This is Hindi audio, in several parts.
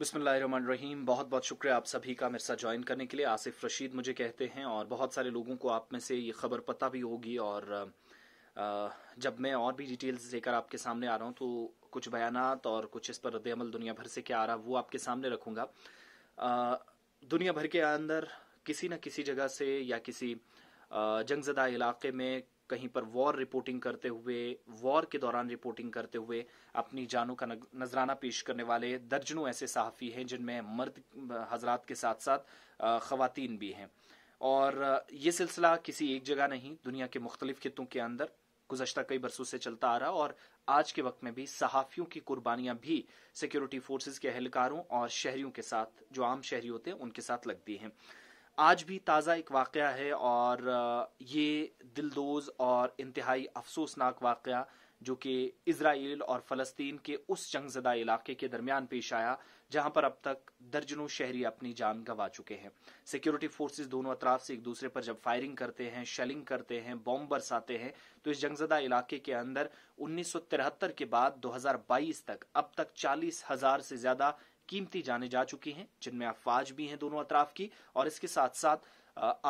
रहीम बहुत बहुत शुक्रिया आप सभी का मेरे साथ ज्वाइन करने के लिए आसिफ रशीद मुझे कहते हैं और बहुत सारे लोगों को आप में से ये खबर पता भी होगी और जब मैं और भी डिटेल्स लेकर आपके सामने आ रहा हूँ तो कुछ बयान और कुछ इस पर रद्दमल दुनिया भर से क्या आ रहा वो आपके सामने रखूंगा दुनिया भर के अंदर किसी न किसी जगह से या किसी जंगजदा इलाके में कहीं पर वॉर रिपोर्टिंग करते हुए वॉर के दौरान रिपोर्टिंग करते हुए अपनी जानों का नजराना पेश करने वाले दर्जनों ऐसे सहाफ़ी हैं जिनमें मर्द हजरात के साथ साथ ख़वातीन भी हैं और ये सिलसिला किसी एक जगह नहीं दुनिया के मुख्तलिफ खितों के अंदर गुजशत कई बरसों से चलता आ रहा और आज के वक्त में भी सहाफ़ियों की कुर्बानियां भी सिक्योरिटी फोर्सेज के अहलकारों और शहरियों के साथ जो आम शहरी होते हैं उनके साथ लगती हैं आज भी ताज़ा एक वाक़ है और ये दिलदोज और इंतहाई अफसोसनाक वाक़ जो कि इसराइल और फ़लस्तीन के उस जंगजदा इलाके के दरमियान पेश आया जहां पर अब तक दर्जनों शहरी अपनी जान गंवा चुके हैं सिक्योरिटी फोर्सेस दोनों अतराफ से एक दूसरे पर जब फायरिंग करते हैं शेलिंग करते हैं बॉम्ब बरसाते हैं तो इस जंगजदा इलाके के अंदर उन्नीस के बाद 2022 तक अब तक चालीस हजार से ज्यादा कीमती जाने जा चुकी हैं जिनमें अफवाज भी हैं दोनों अतराफ की और इसके साथ साथ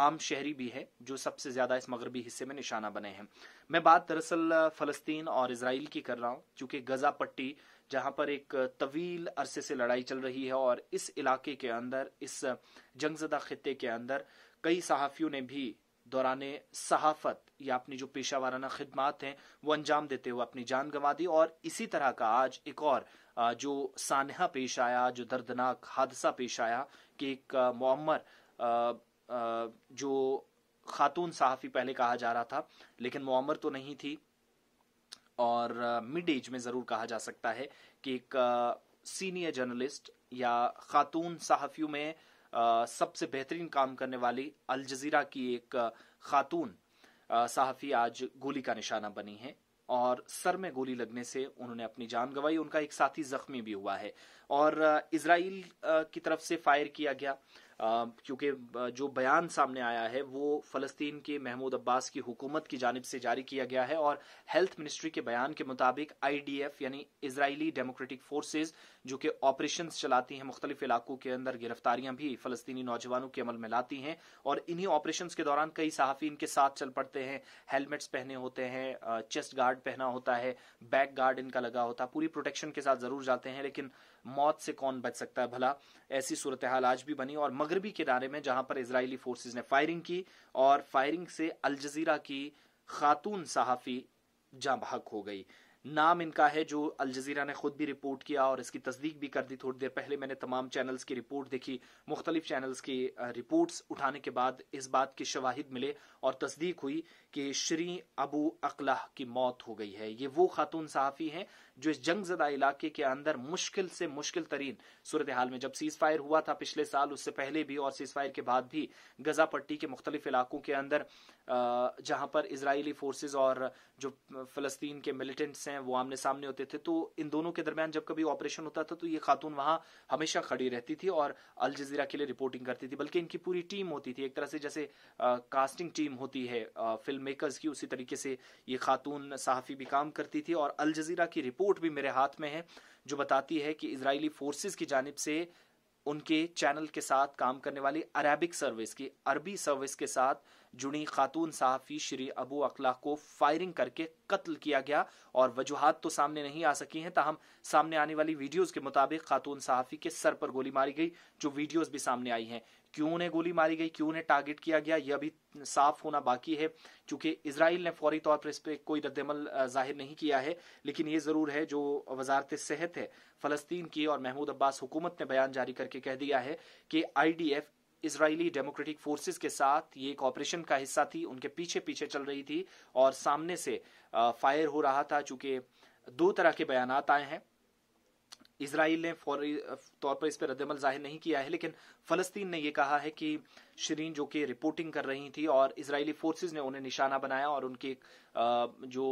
आम शहरी भी है जो सबसे ज्यादा इस मगरबी हिस्से में निशाना बने हैं मैं बात दरअसल फलस्तीन और इसराइल की कर रहा हूँ चूंकि गजा पट्टी जहां पर एक तवील अरसे से लड़ाई चल रही है और इस इलाके के अंदर इस जंगजदा खत्े के अंदर कई सहाफ़ियों ने भी दौरान सहाफत या अपनी जो पेशा वाराना खिदमत हैं वो अंजाम देते हुए अपनी जान गंवा दी और इसी तरह का आज एक और जो सानहा पेश आया जो दर्दनाक हादसा पेश आया कि एक मम्मर जो खातून सहाफ़ी पहले कहा जा रहा था लेकिन मम्मर तो नहीं थी और मिड एज में ज़रूर कहा जा सकता है कि एक सीनियर जर्नलिस्ट या खातून सहाफ़ियों में सबसे बेहतरीन काम करने वाली अल जजीरा की एक खातून सहाफ़ी आज गोली का निशाना बनी है और सर में गोली लगने से उन्होंने अपनी जान गंवाई उनका एक साथी जख्मी भी हुआ है और इसराइल की तरफ से फायर किया गया क्योंकि जो बयान सामने आया है वो फ़लस्तीन के महमूद अब्बास की हुकूमत की जानब से जारी किया गया है और हेल्थ मिनिस्ट्री के बयान के मुताबिक आईडीएफ यानी इसराइली डेमोक्रेटिक फोर्सेज जो कि ऑपरेशन चलाती हैं मुख्तलिफ इलाकों के अंदर गिरफ्तारियां भी फलस्तीनी नौजवानों के अमल में लाती हैं और इन्हीं ऑपरेशन के दौरान कई सहाफ़ी इनके साथ चल पड़ते हैं हेलमेट्स पहने होते हैं चेस्ट गार्ड पहना होता है बैक गार्ड इनका लगा होता है पूरी प्रोटेक्शन के साथ ज़रूर जाते हैं लेकिन मौत से कौन बच सकता है भला ऐसी सूरत हाल आज भी बनी और मगरबी किनारे में जहां पर इसराइली फोर्सेज ने फायरिंग की और फायरिंग से अल जजीरा की खातून सहाफ़ी जहां बहक हो गई नाम इनका है जो अल जजीरा ने खुद भी रिपोर्ट किया और इसकी तस्दीक भी कर दी थोड़ी देर पहले मैंने तमाम चैनल्स की रिपोर्ट देखी मुख्तलिफ चैनल्स की रिपोर्ट्स उठाने के बाद इस बात के शवाहिद मिले और तस्दीक हुई कि श्री अबू अकलाह की मौत हो गई है ये वो खातून सहाफ़ी हैं जो इस जंग जदा इलाके के अंदर मुश्किल से मुश्किल तरीन सूरत हाल में जब सीज़ फायर हुआ था पिछले साल उससे पहले भी और सीज़ फायर के बाद भी गजा पट्टी के मुख्तलिफ इलाकों के अंदर जहां पर इसराइली फोर्सेज और जो फ़लस्तीन के मिलिटेंट्स हैं हैं वो आमने सामने होते थे तो इन दोनों के दरमियान जब कभी ऑपरेशन होता था तो ये खातून वहां हमेशा खड़ी रहती थी और अल जजीरा के लिए रिपोर्टिंग करती थी बल्कि इनकी पूरी टीम होती थी एक तरह से जैसे आ, कास्टिंग टीम होती है फिल्म मेकर्स की उसी तरीके से ये खातून सहाफ़ी भी काम करती थी और अल जजीरा की रिपोर्ट भी मेरे हाथ में है जो बताती है कि इसराइली फोर्सेज की जानब से उनके चैनल के साथ काम करने वाली अरबिक सर्विस की अरबी सर्विस के साथ जुड़ी खातून सहाफ़ी श्री अबू अकला को फायरिंग करके कत्ल किया गया और वजूहत तो सामने नहीं आ सकी हैं ताहम सामने आने वाली वीडियोस के मुताबिक खातून सहाफ़ी के सर पर गोली मारी गई जो वीडियोस भी सामने आई हैं क्यों उन्हें गोली मारी गई क्यों उन्हें टारगेट किया गया यह अभी साफ होना बाकी है क्योंकि इसराइल ने फौरी तौर पर इस पर कोई रद्दमल जाहिर नहीं किया है लेकिन ये जरूर है जो वजारत सेहत है फलस्तीन की और महमूद अब्बास हुकूमत ने बयान जारी करके कह दिया है कि आईडीएफ इसराइली डेमोक्रेटिक फोर्सेस के साथ ये एक ऑपरेशन का हिस्सा थी उनके पीछे पीछे चल रही थी और सामने से फायर हो रहा था चूंकि दो तरह के बयान आए हैं इसराइल ने फौरी तौर पर इस पर रद्दमल जाहिर नहीं किया है लेकिन फलस्तीन ने यह कहा है कि शरीन जो कि रिपोर्टिंग कर रही थी और इसराइली फोर्सेज ने उन्हें निशाना बनाया और उनके जो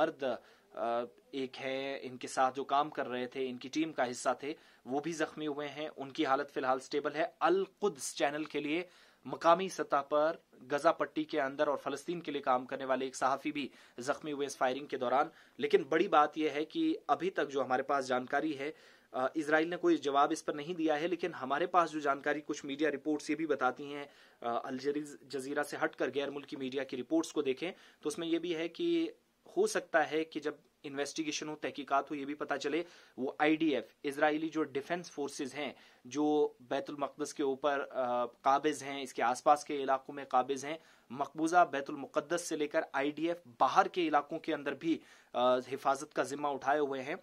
मर्द एक है इनके साथ जो काम कर रहे थे इनकी टीम का हिस्सा थे वो भी जख्मी हुए हैं उनकी हालत फिलहाल स्टेबल है अल कुद्स चैनल के लिए मकामी सतह पर गजा पट्टी के अंदर और फलस्तीन के लिए काम करने वाले एक सहाफ़ी भी जख्मी हुए इस फायरिंग के दौरान लेकिन बड़ी बात यह है कि अभी तक जो हमारे पास जानकारी है इसराइल ने कोई जवाब इस पर नहीं दिया है लेकिन हमारे पास जो जानकारी कुछ मीडिया रिपोर्ट्स ये भी बताती हैं अलजरीज जजीरा से हटकर गैर मुल्की मीडिया की रिपोर्ट्स को देखें तो उसमें यह भी है कि हो सकता है कि जब इन्वेस्टिगेशन हो तहकीकात हो ये भी पता चले वो आईडीएफ इजरायली जो डिफेंस फोर्सेस हैं जो बैतुल मकदस के ऊपर काबिज हैं इसके आसपास के इलाकों में काबिज हैं मकबूजा बैतुल मुकद्दस से लेकर आईडीएफ बाहर के इलाकों के अंदर भी हिफाजत का जिम्मा उठाए हुए हैं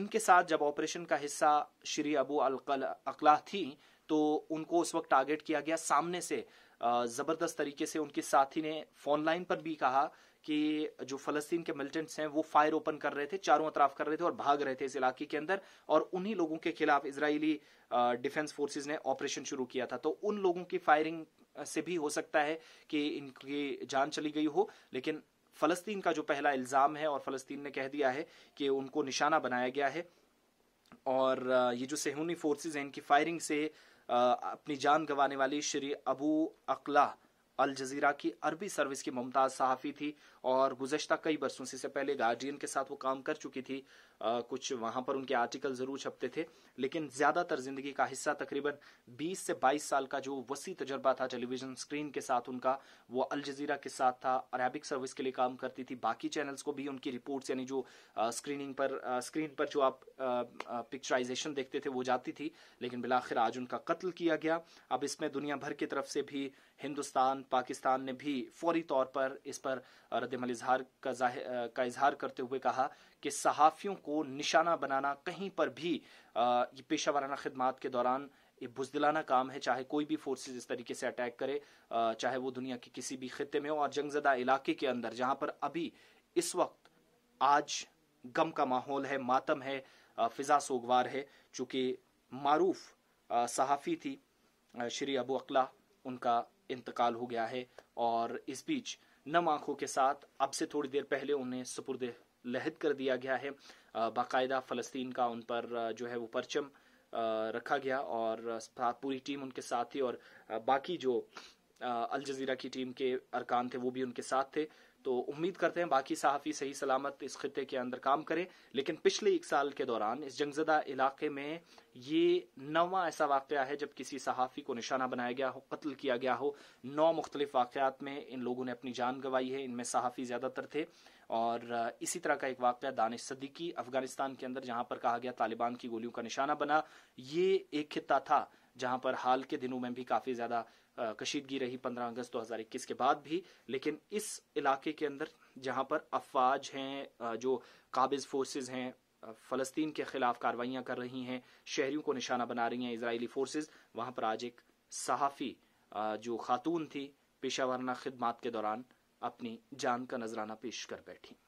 इनके साथ जब ऑपरेशन का हिस्सा श्री अबू अल अकलाह थी तो उनको उस वक्त टारगेट किया गया सामने से ज़बरदस्त तरीके से उनके साथी ने फोन लाइन पर भी कहा कि जो फलस्तीन के मिलिटेंट्स हैं वो फायर ओपन कर रहे थे चारों अतराफ कर रहे थे और भाग रहे थे इस इलाके के अंदर और उन्हीं लोगों के खिलाफ इसराइली डिफेंस फोर्सेज ने ऑपरेशन शुरू किया था तो उन लोगों की फायरिंग से भी हो सकता है कि इनकी जान चली गई हो लेकिन फलस्तीन का जो पहला इल्ज़ाम है और फलस्तीन ने कह दिया है कि उनको निशाना बनाया गया है और ये जो सेहूनी फोर्सेज हैं इनकी फायरिंग से अपनी जान गंवाने वाली श्री अबू अकला अल जजीरा की अरबी सर्विस की मुमताज़ सहाफ़ी थी और गुजशत कई बरसों से, से पहले गार्डियन के साथ वो काम कर चुकी थी आ, कुछ वहाँ पर उनके आर्टिकल ज़रूर छपते थे लेकिन ज़्यादातर ज़िंदगी का हिस्सा तकरीबन 20 से 22 साल का जो वसी तजर्बा था टेलीविज़न स्क्रीन के साथ उनका वो अल जजीरा के साथ था अरबिक सर्विस के लिए काम करती थी बाकी चैनल्स को भी उनकी रिपोर्ट्स यानी जो आ, स्क्रीनिंग पर आ, स्क्रीन पर जो आप पिक्चराइजेशन देखते थे वो जाती थी लेकिन बिलाखिर आज उनका कत्ल किया गया अब इसमें दुनिया भर की तरफ से भी हिंदुस्तान पाकिस्तान ने भी फौरी तौर पर इस पर रद्दमल इजहार का का इजहार करते हुए कहा कि सहाफ़ियों को निशाना बनाना कहीं पर भी ये पेशा वाराना खदमात के दौरान ये बुजदिलाना काम है चाहे कोई भी फोर्सेस इस तरीके से अटैक करे चाहे वो दुनिया के किसी भी खत्े में हो और जंगजदा इलाके के अंदर जहाँ पर अभी इस वक्त आज गम का माहौल है मातम है फिजा सोगवार है चूँकि मारूफ सहाफ़ी थी श्री अबू अकला उनका इंतकाल हो गया है और इस बीच नम आंखों के साथ अब से थोड़ी देर पहले उन्हें सुपुर्द लहद कर दिया गया है बाकायदा फ़लस्तीन का उन पर जो है वो परचम रखा गया और पूरी टीम उनके साथ थी और बाकी जो अल जजीरा की टीम के अरकान थे वो भी उनके साथ थे तो उम्मीद करते हैं बाकी सहाफ़ी सही सलामत इस खत्े के अंदर काम करें लेकिन पिछले एक साल के दौरान इस जंगजदा इलाके में ये नवा ऐसा वाक़ है जब किसी सहाफ़ी को निशाना बनाया गया हो कत्ल किया गया हो नौ मुख्तलिफ वाक़ात में इन लोगों ने अपनी जान गंवाई है इनमें सहाफ़ी ज़्यादातर थे और इसी तरह का एक वाक़ दानिश सदीकी अफगानिस्तान के अंदर जहाँ पर कहा गया तालिबान की गोलियों का निशाना बना ये एक खत्ता था जहाँ पर हाल के दिनों में भी काफ़ी ज़्यादा कशीदगी रही 15 अगस्त 2021 के बाद भी लेकिन इस इलाके के अंदर जहां पर अफवाज हैं जो काबिज फोर्सेज हैं फ़लस्तीन के ख़िलाफ़ कार्रवाइयाँ कर रही हैं शहरीों को निशाना बना रही हैं इसराइली फोर्सेज वहाँ पर आज एक सहाफ़ी जो खातून थी पेशा खिदमात के दौरान अपनी जान का नजराना पेश कर बैठी